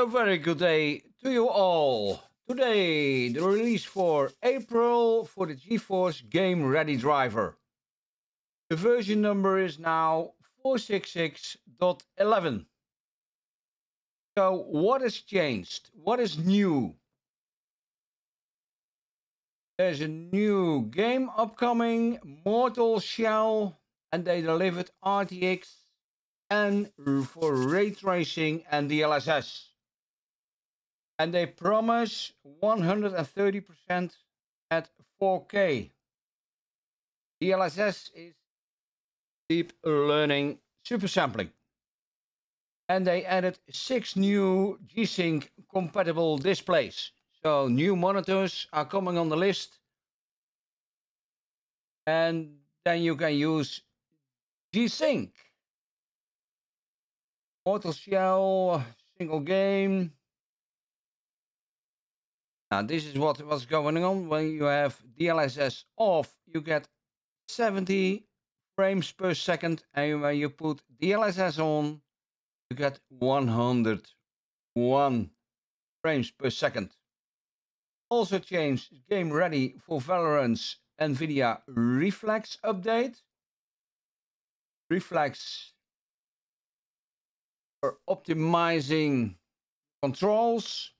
A very good day to you all. Today, the release for April for the GeForce Game Ready driver. The version number is now 466.11. So, what has changed? What is new? There's a new game upcoming, Mortal Shell, and they delivered RTX and for ray tracing and DLSS and they promise 130% at 4K. DLSS is deep learning super sampling. And they added six new G-Sync compatible displays. So new monitors are coming on the list. And then you can use G-Sync. Mortal Shell, single game, now this is what was going on when you have DLSS off, you get 70 frames per second, and when you put DLSS on, you get 101 frames per second. Also change game ready for Valorant's NVIDIA Reflex update. Reflex for optimizing controls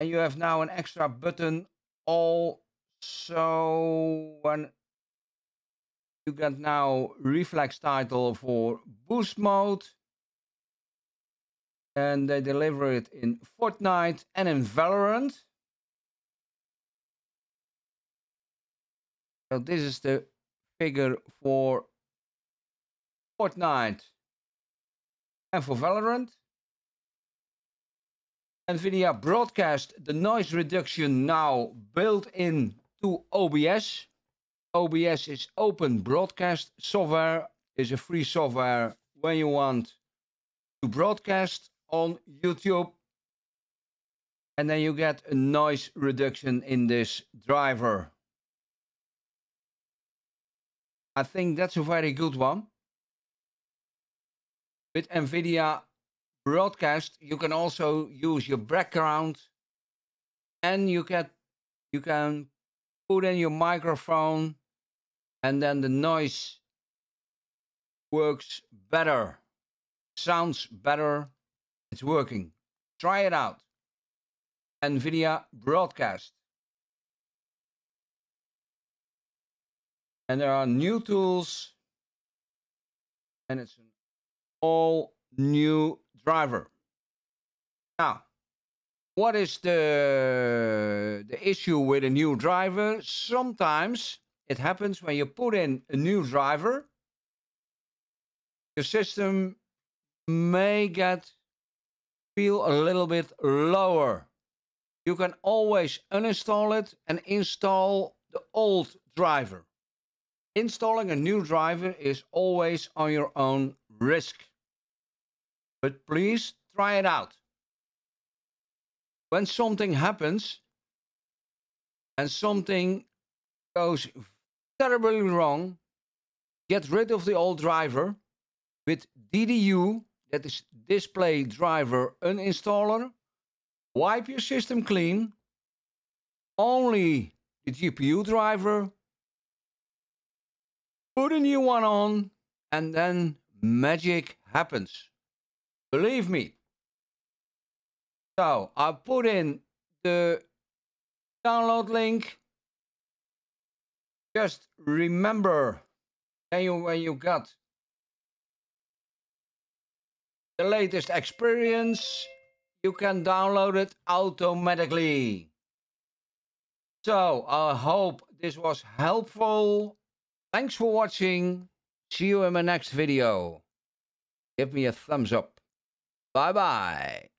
and you have now an extra button also when you get now reflex title for boost mode. And they deliver it in Fortnite and in Valorant. So this is the figure for Fortnite and for Valorant. NVIDIA broadcast the noise reduction now built in to OBS. OBS is open broadcast software, is a free software when you want to broadcast on YouTube. And then you get a noise reduction in this driver. I think that's a very good one. With NVIDIA broadcast, you can also use your background and you can you can put in your microphone and then the noise works better. Sounds better. It's working. Try it out. NVIDIA Broadcast. And there are new tools. And it's an all new driver. Now, what is the, the issue with a new driver? Sometimes it happens when you put in a new driver, your system may get feel a little bit lower. You can always uninstall it and install the old driver. Installing a new driver is always on your own risk but please try it out. When something happens and something goes terribly wrong, get rid of the old driver with DDU, that is Display Driver Uninstaller, wipe your system clean, only the GPU driver, put a new one on, and then magic happens. Believe me. So I put in the download link. Just remember when you, when you got the latest experience, you can download it automatically. So I hope this was helpful. Thanks for watching. See you in my next video. Give me a thumbs up. 拜拜。